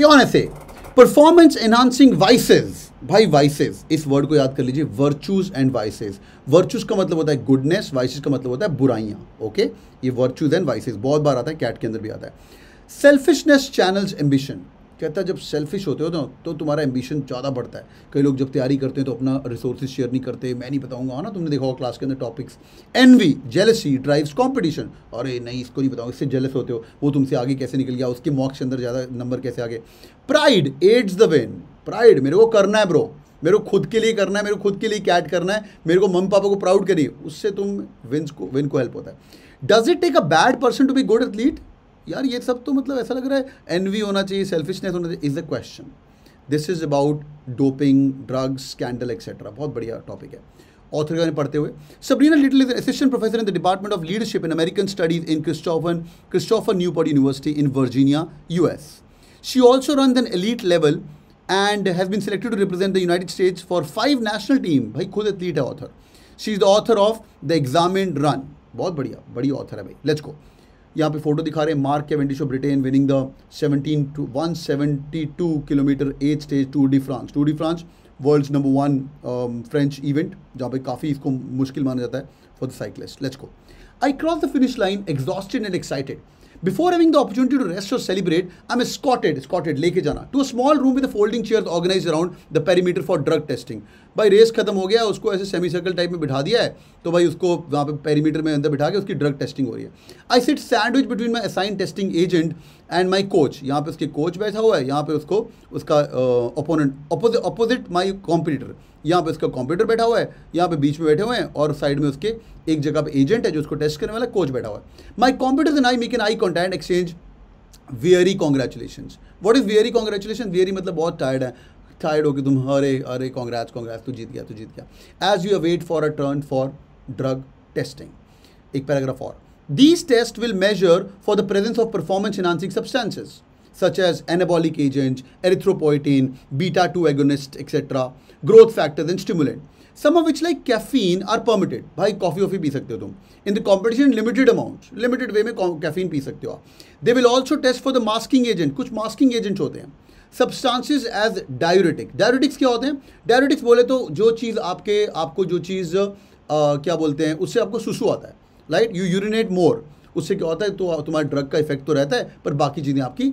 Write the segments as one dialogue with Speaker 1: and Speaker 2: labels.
Speaker 1: यौन से performance enhancing vices भाई वाइसेज इस वर्ड को याद कर लीजिए वर्चूज एंड वाइसेज वर्चूज का मतलब होता है गुडनेस वाइसेज का मतलब होता है बुराइयाँ ओके ये वर्चूज एंड वाइसेज बहुत बार आता है कैट के अंदर भी आता है सेल्फिशनेस चैनल्स एम्बिशन कहता है जब सेल्फिश होते हो ना तो तुम्हारा एम्बिशन ज़्यादा बढ़ता है कई लोग जब तैयारी करते हैं तो अपना रिसोर्सेज शेयर नहीं करते मैं नहीं बताऊंगा हाँ ना तुमने देखा होगा क्लास के अंदर topics envy jealousy drives competition अरे नहीं इसको नहीं बताऊंगा इससे जेलस होते हो वो तुमसे आगे कैसे निकल गया उसके मॉक्स के अंदर ज़्यादा नंबर कैसे आगे pride aids the vain pride मेरे को करना है ब्रो मेरे को खुद के लिए करना है मेरे को खुद के लिए कैट करना है मेरे को मम्मी पापा को प्राउड करिए उससे तुम विन को विन को हेल्प होता है does it take a bad person to be good athlete यार ये सब तो मतलब ऐसा लग रहा है एनवी होना चाहिए सेल्फिशनेस होना चाहिए is a question this is about doping drugs scandal etcetera बहुत बढ़िया टॉपिक है ऑथर के पढ़ते हुए Sabrina Little is assistant professor in the department of leadership in American studies in Christopher Christopher Newport University in Virginia U S she also ran an elite level and has been selected to represent the United States for five national team भाई खुद athlete है author she is the author of the Examined Run बहुत बढ़िया बड़ी author है भाई let's go यहाँ पे फोटो दिखा रहे हैं Mark Cavendish of Britain winning the seventeen two one seventy two kilometre eight stage Tour de France Tour de France world number one French event जहाँ पे काफ़ी इसको मुश्किल माना जाता है for the cyclist let's go I cross the finish line exhausted and excited before having the opportunity to rest और celebrate I am escorted escorted लेके जाना to a small room with folding chair organise around the perimeter for drug testing भाई race खत्म हो गया उसको ऐसे semi circle type में बिठा दिया है तो भाई उसको वहाँ पे पेरीमीटर में अंदर बिठा के उसकी ड्रग टेस्टिंग हो रही है I sit sandwich between my assigned testing agent and my coach यहाँ पे उसके कोच बैठा हुआ है यहाँ पे उसको उसका opponent opposite opposite my competitor यहाँ पे उसका कॉम्पिटर बैठा हुआ है यहाँ पे बीच में बैठे हुए हैं और साइड में उसके एक जगह पे एजेंट है जो उसको टेस्ट करने वाला कोच बैठा हुआ है my competitor and I make an eye contact exchange weary congratulation what is weary congratulation weary मतलब बहुत टायर्ड है टायर्ड हो कि तुम अरे अरे कॉन्ग्रेस कॉन्ग्रेस तू जीत गया तू जीत गया as you wait for a turn for drug testing एक पैराग्राफ और These tests will measure for the presence of performance enhancing substances such as anabolic agents, erythropoietin, beta-2 agonists, etc., growth factors and stimulant. Some of which like caffeine are permitted. भाई coffee, of पी सकते हो तुम in the competition Limited amount limited way में caffeine पी सकते हो they will also test for the masking agent कुछ मास्किंग एजेंट होते हैं सब्सटांसिस एज डायोरेटिक डायोरेटिक्स क्या होते हैं डायोरेटिक्स बोले तो जो चीज़ आपके आपको जो चीज़ आ, क्या बोलते हैं उससे आपको सुसु आता है राइट यू यूरिनेट मोर उससे क्या होता है तो तुम्हारे ड्रग का इफेक्ट तो रहता है पर बाकी चीज़ें आपकी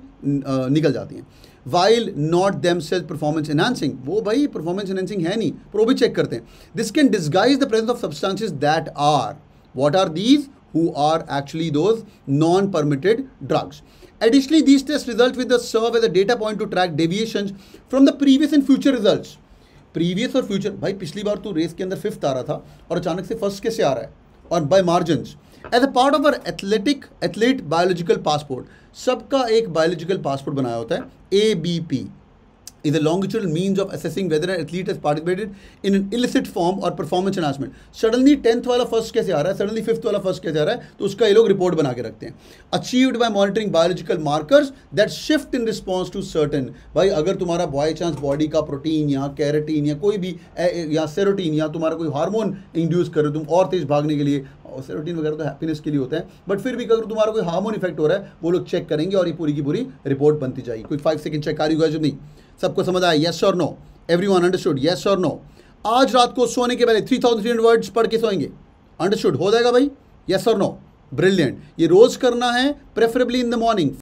Speaker 1: निकल जाती हैं while not themselves performance enhancing वो भाई परफॉर्मेंस एनहांसिंग है नहीं पर वो भी चेक करते हैं this can disguise the presence of substances that are what are these who are actually those non permitted drugs additionally these test result with the serve as a data point to track deviation from the previous and future result previous और future भाई पिछली बार तू तो race के अंदर fifth आ रहा था और अचानक से फर्स्ट कैसे आ रहा है और by margin as a part of our athletic athlete biological passport सबका एक बायोलॉजिकल पासपोर्ट बनाया होता है A B P is a longitudinal means of assessing whether an athlete has participated in an illicit form or performance enhancement. Suddenly tenth वाला first कैसे आ रहा है सडनली फिफ्थ वाला फर्स्ट कैसे आ रहा है तो उसका ये लोग रिपोर्ट बना के रखते हैं achieved by monitoring biological markers that shift in response to certain भाई अगर तुम्हारा बाई चांस बॉडी का प्रोटीन या कैरेटीन या कोई भी या सेरोटीन या तुम्हारा कोई हार्मोन इंड्यूस करो तुम और तेज भागने के लिए और सेरोटीन वगैरह तो हैप्पीनेस के लिए होते हैं बट फिर भी अगर तुम्हारा कोई हार्मोन इफेक्ट हो रहा है वो लोग चेक करेंगे और ये पूरी की पूरी रिपोर्ट बनती जाएगी कोई फाइव सेकंड चेक आ रही जो नहीं सबको समझ आया येस और no everyone understood yes और नो आज रात को सोने के पहले थ्री थाउजेंड वर्ड्स पढ़ के सोएंगे अंडरस्टूड हो जाएगा भाई येस और नो ब्रिलियंट ये रोज करना है प्रेफरेबली इन द मॉर्निंग